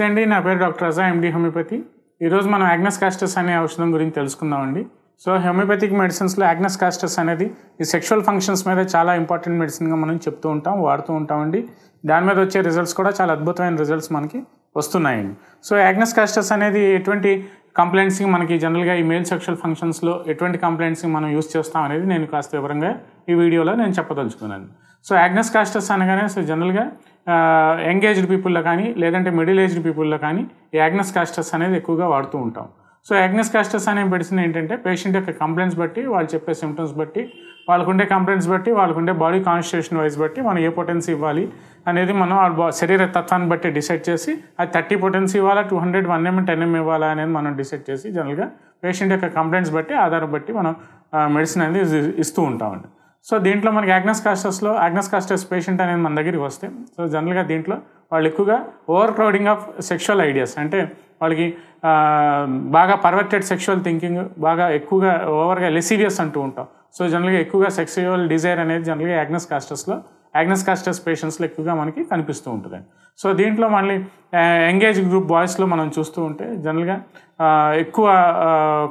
నమస్తే అండి నా పేరు డాక్టర్ రజా ఎండి హోమియోపతి ఈరోజు మనం యాగ్నస్ కాస్టర్స్ అనే ఔషధం గురించి తెలుసుకుందామండి సో హోమియోపతిక్ మెడిసిన్స్లో యాగ్నస్ కాస్టర్స్ అనేది ఈ సెక్షువల్ ఫంక్షన్స్ మీద చాలా ఇంపార్టెంట్ మెడిసిన్గా మనం చెప్తూ ఉంటాం వాడుతూ ఉంటామండి దాని మీద వచ్చే రిజల్ట్స్ కూడా చాలా అద్భుతమైన రిజల్ట్స్ మనకి వస్తున్నాయండి సో యాగ్నస్ కాస్టర్స్ అనేది ఎటువంటి కంప్లైంట్స్కి మనకి జనరల్గా ఈ మేల్ సెక్షువల్ ఫంక్షన్స్లో ఎటువంటి కంప్లైంట్స్కి మనం యూస్ చేస్తాం అనేది నేను కాస్త వివరంగా ఈ వీడియోలో నేను చెప్పదలుచుకున్నాను సో యాగ్నస్ కాస్టర్స్ అనగానే సో జనరల్గా యంగేజ్డ్ పీపుల్లో కానీ లేదంటే మిడిల్ ఏజ్డ్ పీపుల్లో కానీ యాగ్నస్ కాస్టర్స్ అనేది ఎక్కువగా వాడుతూ ఉంటాం సో యాగ్నస్ కాస్టర్స్ అనే మెడిసిన్ ఏంటంటే పేషెంట్ యొక్క కంప్లైంట్స్ బట్టి వాళ్ళు చెప్పే సిమ్టమ్స్ బట్టి వాళ్ళకుండే కంప్లైంట్స్ బట్టి వాళ్ళకుండే బాడీ కాన్స్టిట్యూషన్ వైజ్ బట్టి మనం ఏ పొటెన్సీ ఇవ్వాలి అనేది మనం ఆ శరీర తత్వాన్ని బట్టి డిసైడ్ చేసి అది థర్టీ పొటెన్సీ ఇవ్వాలా two hundred one MM ten MM ఇవ్వాలా అనేది మనం డిసైడ్ చేసి జనరల్గా పేషెంట్ యొక్క కంప్లైంట్స్ బట్టి ఆధారం బట్టి మనం మెడిసిన్ అనేది ఇస్తూ ఉంటామండి సో దీంట్లో మనకి యాగ్నస్ కాస్టర్స్లో యాగ్నస్ కాస్టర్స్ పేషెంట్ అనేది మన దగ్గరికి వస్తే సో జనరల్గా దీంట్లో వాళ్ళు ఎక్కువగా overcrowding of sexual ideas అంటే వాళ్ళకి బాగా పర్వర్టెడ్ సెక్షువల్ థింకింగ్ బాగా ఎక్కువగా ఓవర్గా లెసీరియస్ అంటూ ఉంటాం సో జనరల్గా ఎక్కువగా సెక్సువల్ డిజైర్ అనేది జనరల్గా యాగ్నస్ కాస్టర్స్లో యాగ్నస్ కాస్టర్స్ పేషెంట్స్లో ఎక్కువగా మనకి కనిపిస్తూ ఉంటుంది సో దీంట్లో మళ్ళీ ఎంగేజ్ గ్రూప్ బాయ్స్లో మనం చూస్తూ ఉంటే జనరల్గా ఎక్కువ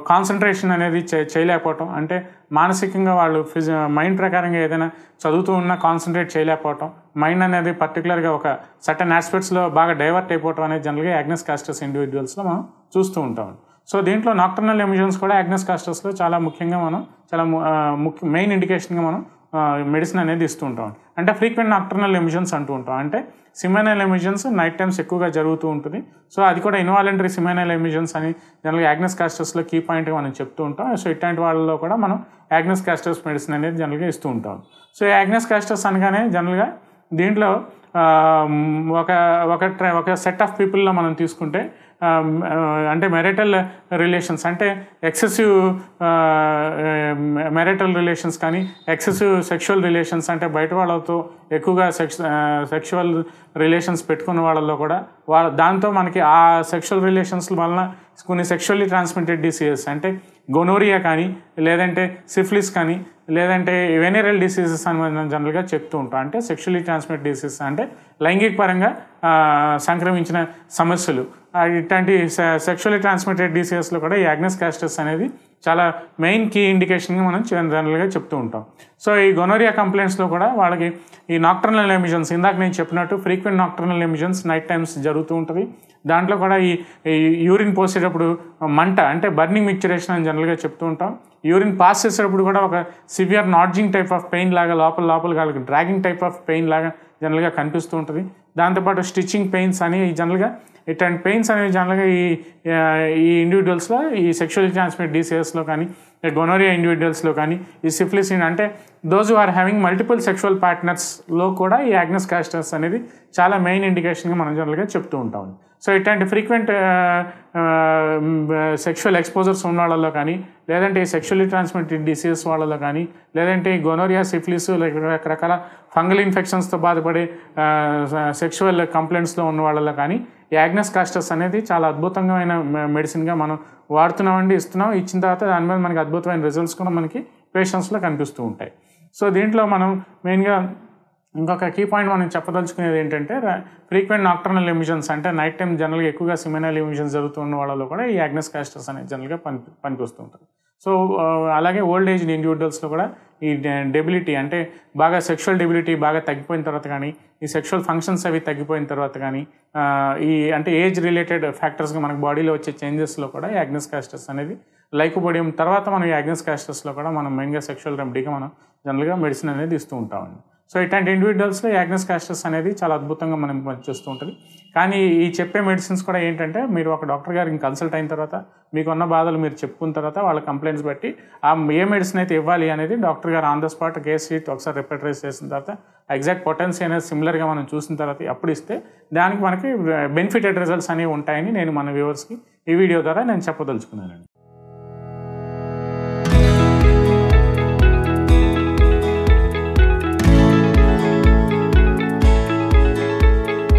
కాన్సన్ట్రేషన్ అనేది చేయలేకపోవటం అంటే మానసికంగా వాళ్ళు ఫిజి మైండ్ ప్రకారంగా ఏదైనా చదువుతూ ఉన్నా కాన్సన్ట్రేట్ చేయలేకపోవటం మైండ్ అనేది పర్టికులర్గా ఒక సర్టెన్ ఆస్పెక్ట్స్లో బాగా డైవర్ట్ అయిపోవటం అనేది జనరల్గా యాగ్నస్ కాస్టర్స్ ఇండివిజువల్స్లో మనం చూస్తూ ఉంటాం సో దీంట్లో నాక్టర్నల్ ఎమిషన్స్ కూడా యాగ్నస్ కాస్టర్స్లో చాలా ముఖ్యంగా మనం చాలా ముఖ్య మెయిన్ ఇండికేషన్గా మనం మెడిసిన్ అనేది ఇస్తూ ఉంటాం అంటే ఫ్రీక్వెంట్ నాక్టర్నల్ ఎమిషన్స్ అంటూ ఉంటాం అంటే సిమైనల్ ఎమిషన్స్ నైట్ టైమ్స్ ఎక్కువగా జరుగుతూ ఉంటుంది సో అది కూడా ఇన్వాలంటరీ సిమైనల్ ఎమిషన్స్ అని జనరల్గా యాగ్నస్ క్యాస్టర్స్లో కీ పాయింట్గా మనం చెప్తూ ఉంటాం సో ఇట్లాంటి వాళ్ళలో కూడా మనం యాగ్నస్ క్యాస్టర్స్ మెడిసిన్ అనేది జనరల్గా ఇస్తూ ఉంటాం సో యాగ్నస్ క్యాస్టర్స్ అనగానే జనరల్గా దీంట్లో ఒక ఒక ట్రై ఒక సెట్ ఆఫ్ పీపుల్లో మనం తీసుకుంటే అంటే మెరిటల్ రిలేషన్స్ అంటే ఎక్సెసివ్ మెరిటల్ రిలేషన్స్ కానీ ఎక్సెసివ్ సెక్షువల్ రిలేషన్స్ అంటే బయట వాళ్ళతో ఎక్కువగా సెక్స్ సెక్షువల్ రిలేషన్స్ పెట్టుకున్న వాళ్ళలో కూడా వాళ్ళ దాంతో మనకి ఆ సెక్షువల్ రిలేషన్స్ వలన కొన్ని సెక్షువల్లీ ట్రాన్స్మిటెడ్ డిసీజెస్ అంటే గొనోరియా కానీ లేదంటే సిఫ్లిస్ కానీ లేదంటే వెనేరల్ డిసీజెస్ అని మనం జనరల్గా చెప్తూ ఉంటాం అంటే సెక్షువల్లీ ట్రాన్స్మిటెడ్ డిసీజెస్ అంటే లైంగిక పరంగా సంక్రమించిన సమస్యలు ఇట్లాంటి సెక్షువల్లీ ట్రాన్స్మిటెడ్ డిసీజెస్లో కూడా ఈ యాగ్నస్ క్యాస్టస్ అనేది చాలా మెయిన్ కీ ఇండికేషన్గా మనం జనరల్గా చెప్తూ ఉంటాం సో ఈ గొనోరియా కంప్లైంట్స్లో కూడా వాళ్ళకి ఈ నాక్టర్నల్ ఎమిజన్స్ ఇందాక నేను చెప్పినట్టు frequent nocturnal emissions night times జరుగుతూ ఉంటుంది దాంట్లో కూడా ఈ యూరిన్ పోసేటప్పుడు మంట అంటే బర్నింగ్ మిక్చరేషన్ అని జనరల్గా చెప్తూ ఉంటాం యూరిన్ పాస్ చేసేటప్పుడు కూడా ఒక severe nagging type of pain లాగా లోపల లోపల వాళ్ళకి డ్రాగింగ్ టైప్ ఆఫ్ పెయిన్ లాగా జనరల్గా కనిపిస్తూ ఉంటుంది దాంతోపాటు స్టిచ్చింగ్ పెయిన్స్ అని జనరల్గా ఇట్లాంటి పెయిన్స్ అనేవి జనరల్గా ఈ ఈ ఇండివిజువల్స్లో ఈ సెక్షువల్ ట్రాన్స్మిట్ డిసీజెస్లో కానీ గొనోరియా ఇండివిజువల్స్లో కానీ ఈ సిఫ్లిసిన్ అంటే those are having multiple sexual పార్ట్నర్స్లో కూడా ఈ యాగ్నస్ క్యాస్టర్స్ అనేది చాలా మెయిన్ ఇండికేషన్గా మనం జనరల్గా చెప్తూ ఉంటాం సో ఇట్లాంటి ఫ్రీక్వెంట్ సెక్షువల్ ఎక్స్పోజర్స్ ఉన్న వాళ్ళలో కానీ లేదంటే ఈ సెక్షువల్లీ ట్రాన్స్మిటెడ్ డిసీజెస్ వాళ్ళలో కానీ లేదంటే గొనోరియా సిఫ్లిస్ రకరకాల ఫంగల్ ఇన్ఫెక్షన్స్తో బాధపడే సెక్షువల్ uh, కంప్లైంట్స్లో ఉన్న వాళ్ళలో కానీ యాగ్నస్ కాస్టర్స్ అనేది చాలా అద్భుతమైన మెడిసిన్గా మనం వాడుతున్నామండి ఇస్తున్నాం ఇచ్చిన తర్వాత దాని మీద మనకి అద్భుతమైన రిజల్ట్స్ కూడా మనకి పేషెంట్స్లో కనిపిస్తూ ఉంటాయి సో దీంట్లో మనం మెయిన్గా ఇంకొక కీ పాయింట్ మనం చెప్పదలుచుకునేది ఏంటంటే ఫ్రీక్వెంట్ నాక్టర్నల్ ఎమిషన్స్ అంటే నైట్ టైం జనరల్గా ఎక్కువగా సిమెనల్ ఎమిషన్స్ జరుగుతున్న వాళ్ళలో కూడా ఈ యాగ్నస్ కాస్టర్స్ అనేది జనరల్గా పని పనికొస్తుంటారు సో అలాగే ఓల్డ్ ఏజ్ ఇండివిజువల్స్లో కూడా ఈ డెబిలిటీ అంటే బాగా సెక్షువల్ డెబిలిటీ బాగా తగ్గిపోయిన తర్వాత కానీ ఈ సెక్షువల్ ఫంక్షన్స్ అవి తగ్గిపోయిన తర్వాత కానీ ఈ అంటే ఏజ్ రిలేటెడ్ ఫ్యాక్టర్స్గా మనకు బాడీలో వచ్చే చేంజెస్లో కూడా యాగ్నస్ క్యాస్టర్స్ అనేది లైకపోయడం తర్వాత మనం యాగ్నస్ క్యాస్టర్స్లో కూడా మనం మెయిన్గా సెక్షువల్ రెమెడీగా మనం జనరల్గా మెడిసిన్ అనేది ఇస్తూ ఉంటామండి సో ఇట్లాంటి ఇండివిజువల్స్లో యాగ్నస్ క్యాస్టర్స్ అనేది చాలా అద్భుతంగా మనం పనిచేస్తూ ఉంటుంది కానీ ఈ చెప్పే మెడిసిన్స్ కూడా ఏంటంటే మీరు ఒక డాక్టర్ గారికి కన్సల్ట్ అయిన తర్వాత మీకు ఉన్న బాధలు మీరు చెప్పుకున్న తర్వాత వాళ్ళ కంప్లైంట్స్ బట్టి ఆ ఏ మెడిసిన్ అయితే ఇవ్వాలి అనేది డాక్టర్ గారు on the spot case sheet ఒకసారి రిపెటరైజ్ చేసిన తర్వాత ఎగ్జాక్ట్ పొటెన్సీ అనేది సిమిలర్గా మనం చూసిన తర్వాత అప్పుడు ఇస్తే దానికి మనకి బెనిఫిటెడ్ రిజల్ట్స్ అనేవి ఉంటాయని నేను మన వ్యూవర్స్కి ఈ వీడియో ద్వారా నేను చెప్పదలుచుకున్నానండి